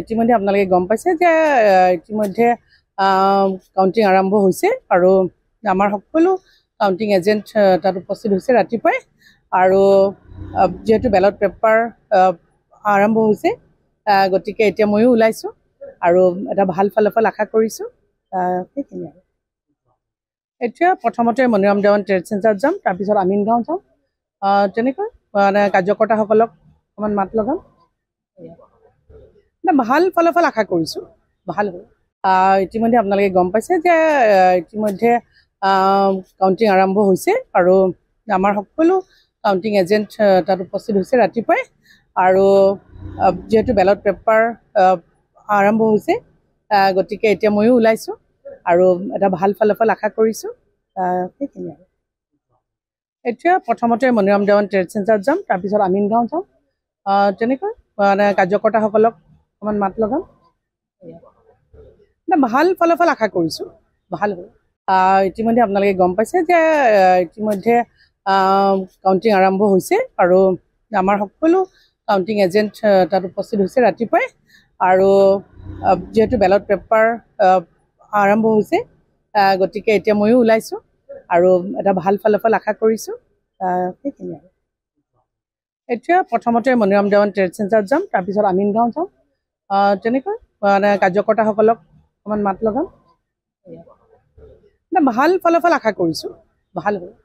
ইতিমধ্যে আপোনালোকে গম পাইছে যে ইতিমধ্যে কাউণ্টিং আৰম্ভ হৈছে আৰু আমাৰ সকলো কাউণ্টিং এজেণ্ট তাত উপস্থিত হৈছে ৰাতিপুৱাই আৰু যিহেতু বেলট পেপাৰ আৰম্ভ হৈছে গতিকে এতিয়া ময়ো ওলাইছোঁ আৰু এটা ভাল ফলাফল আশা কৰিছোঁ সেইখিনি আৰু এতিয়া প্ৰথমতে মণিৰাম দেৱন ট্ৰেড চেণ্টাৰত যাম তাৰপিছত আমিন গাঁও যাম তেনেকৈ মানে কাৰ্যকৰ্তাসকলক অকণমান মাত লগাম এটা ভাল ফলাফল আশা কৰিছোঁ ভাল হ'ল ইতিমধ্যে আপোনালোকে গম পাইছে যে ইতিমধ্যে কাউণ্টিং আৰম্ভ হৈছে আৰু আমাৰ সকলো কাউণ্টিং এজেণ্ট তাত উপস্থিত হৈছে ৰাতিপুৱাই আৰু যিহেতু বেলট পেপাৰ আৰম্ভ হৈছে গতিকে এতিয়া ময়ো ওলাইছোঁ আৰু এটা ভাল ফলাফল আশা কৰিছোঁ সেইখিনি আৰু এতিয়া প্ৰথমতে মণিৰাম দেৱান ট্ৰেড চেণ্টাৰত যাম তাৰপিছত আমিন গাঁও যাম তেনেকৈ মানে কাৰ্যকৰ্তাসকলক অকণমান মাত লগাম এটা ভাল ফলাফল আশা কৰিছোঁ ভাল হ'ল ইতিমধ্যে আপোনালোকে গম পাইছে যে ইতিমধ্যে কাউণ্টিং আৰম্ভ হৈছে আৰু আমাৰ সকলো কাউণ্টিং এজেণ্ট তাত উপস্থিত হৈছে ৰাতিপুৱাই আৰু যিহেতু বেলট পেপাৰ আৰম্ভ হৈছে গতিকে এতিয়া ময়ো ওলাইছোঁ আৰু এটা ভাল ফলাফল আশা কৰিছোঁ সেইখিনি আৰু এতিয়া প্ৰথমতে মনোৰম দেৱন ট্ৰেড চেণ্টাৰত যাম তাৰপিছত আমিনগাঁও যাওঁ তেনেকৈ মানে কাৰ্যকৰ্তাসকলক অকণমান মাত লগাম ভাল ফলাফল আশা কৰিছোঁ ভাল হ'ব